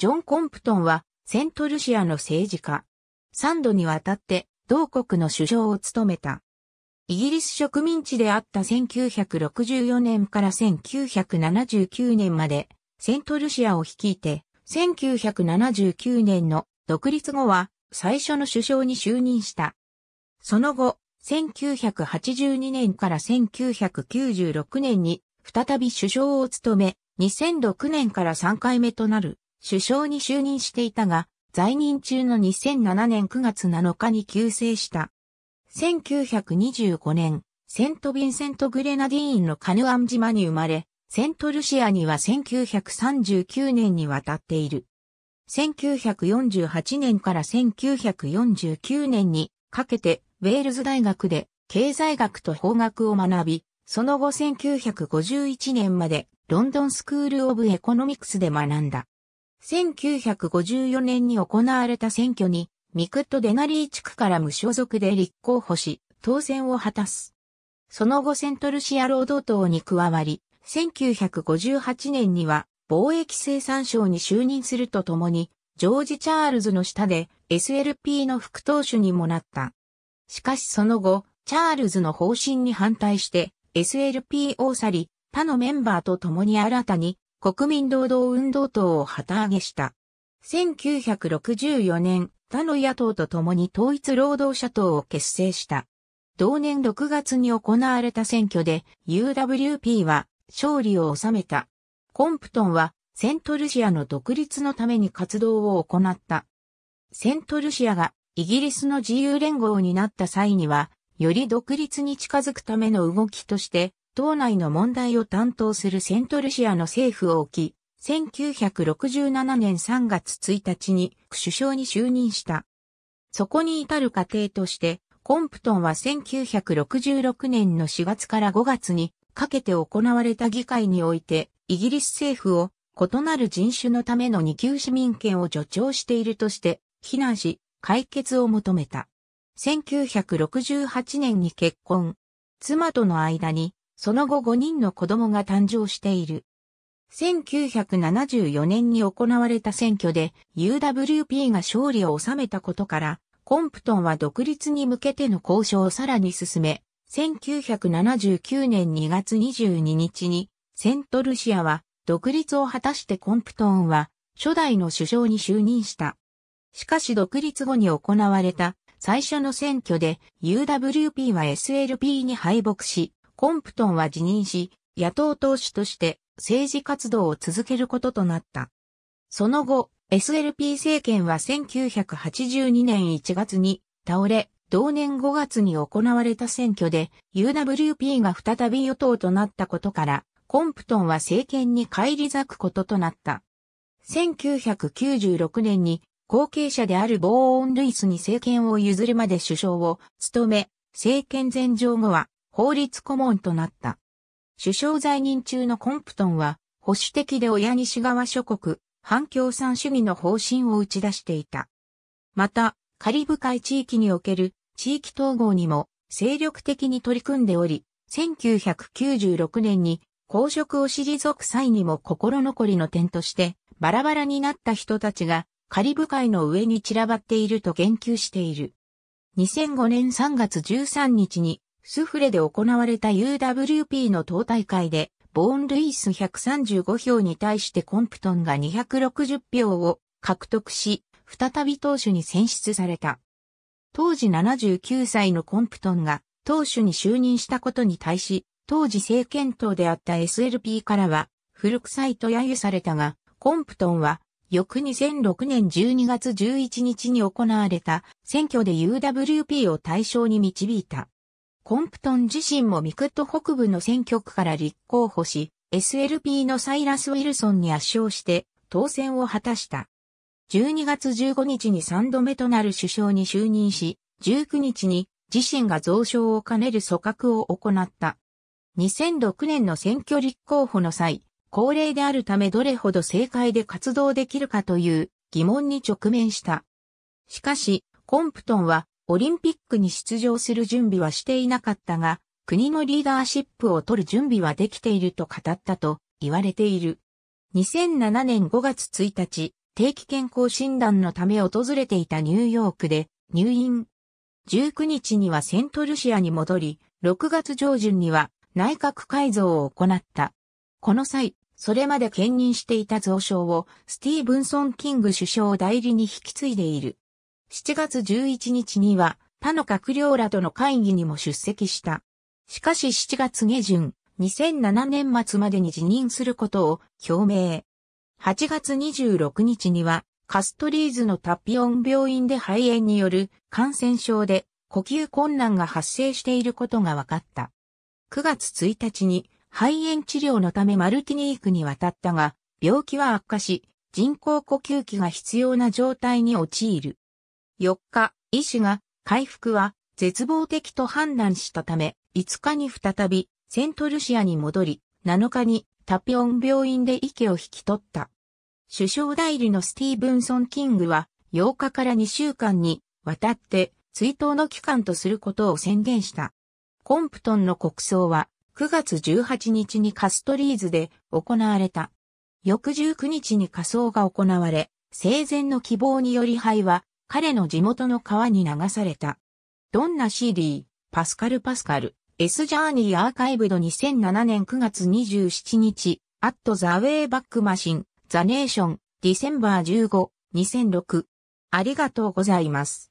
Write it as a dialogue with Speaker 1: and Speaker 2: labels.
Speaker 1: ジョン・コンプトンは、セントルシアの政治家。三度にわたって、同国の首相を務めた。イギリス植民地であった1964年から1979年まで、セントルシアを率いて、1979年の独立後は、最初の首相に就任した。その後、1982年から1996年に再び首相を務め、2006年から3回目となる首相に就任していたが、在任中の2007年9月7日に急逝した。1925年、セント・ヴィンセント・グレナディーンのカヌアン島に生まれ、セントルシアには1939年に渡っている。1948年から1949年にかけてウェールズ大学で経済学と法学を学び、その後1951年までロンドンスクール・オブ・エコノミクスで学んだ。1954年に行われた選挙に、ミクット・デナリー地区から無所属で立候補し、当選を果たす。その後セントルシア労働党に加わり、1958年には貿易生産省に就任するとともに、ジョージ・チャールズの下で SLP の副党首にもなった。しかしその後、チャールズの方針に反対して SLP を去り、他のメンバーと共に新たに国民労働運動党を旗揚げした。1964年、他の野党と共に統一労働者党を結成した。同年6月に行われた選挙で UWP は勝利を収めた。コンプトンはセントルシアの独立のために活動を行った。セントルシアがイギリスの自由連合になった際には、より独立に近づくための動きとして、党内の問題を担当するセントルシアの政府を置き、1967年3月1日に首相に就任した。そこに至る過程として、コンプトンは1966年の4月から5月にかけて行われた議会において、イギリス政府を異なる人種のための二級市民権を助長しているとして、非難し、解決を求めた。1968年に結婚。妻との間にその後5人の子供が誕生している。1974年に行われた選挙で UWP が勝利を収めたことから、コンプトンは独立に向けての交渉をさらに進め、1979年2月22日に、セントルシアは独立を果たしてコンプトンは初代の首相に就任した。しかし独立後に行われた最初の選挙で UWP は SLP に敗北し、コンプトンは辞任し、野党党首として政治活動を続けることとなった。その後、SLP 政権は1982年1月に倒れ、同年5月に行われた選挙で UWP が再び与党となったことから、コンプトンは政権に返り咲くこととなった。1996年に後継者であるボーオン・ルイスに政権を譲るまで首相を務め、政権前上後は法律顧問となった。首相在任中のコンプトンは、保守的で親西側諸国、反共産主義の方針を打ち出していた。また、カリブ海地域における地域統合にも精力的に取り組んでおり、1996年に公職を退く際にも心残りの点として、バラバラになった人たちがカリブ海の上に散らばっていると言及している。2005年3月13日にスフレで行われた UWP の党大会で、ボーン・ルイス135票に対してコンプトンが260票を獲得し、再び党首に選出された。当時79歳のコンプトンが党首に就任したことに対し、当時政権党であった SLP からは、古臭いと揶揄されたが、コンプトンは、翌2006年12月11日に行われた選挙で UWP を対象に導いた。コンプトン自身もミクット北部の選挙区から立候補し、SLP のサイラス・ウィルソンに圧勝して当選を果たした。12月15日に3度目となる首相に就任し、19日に自身が増床を兼ねる組閣を行った。2006年の選挙立候補の際、高齢であるためどれほど正解で活動できるかという疑問に直面した。しかし、コンプトンはオリンピックに出場する準備はしていなかったが、国のリーダーシップを取る準備はできていると語ったと言われている。2007年5月1日、定期健康診断のため訪れていたニューヨークで入院。19日にはセントルシアに戻り、6月上旬には内閣改造を行った。この際、それまで兼任していた蔵相をスティーブンソン・キング首相代理に引き継いでいる。7月11日には他の閣僚らとの会議にも出席した。しかし7月下旬、2007年末までに辞任することを表明。8月26日には、カストリーズのタピオン病院で肺炎による感染症で呼吸困難が発生していることが分かった。9月1日に肺炎治療のためマルティニークに渡ったが、病気は悪化し、人工呼吸器が必要な状態に陥る。4日、医師が回復は絶望的と判断したため、5日に再びセントルシアに戻り、7日にタピオン病院で息を引き取った。首相代理のスティーブンソン・キングは8日から2週間にわたって追悼の期間とすることを宣言した。コンプトンの国葬は9月18日にカストリーズで行われた。翌19日に火葬が行われ、生前の希望により灰は彼の地元の川に流された。どんな CD、パスカルパスカル、S ジャーニーアーカイブド2007年9月27日、アットザウェイバックマシン、ザネーション、ディセンバー15、2006。ありがとうございます。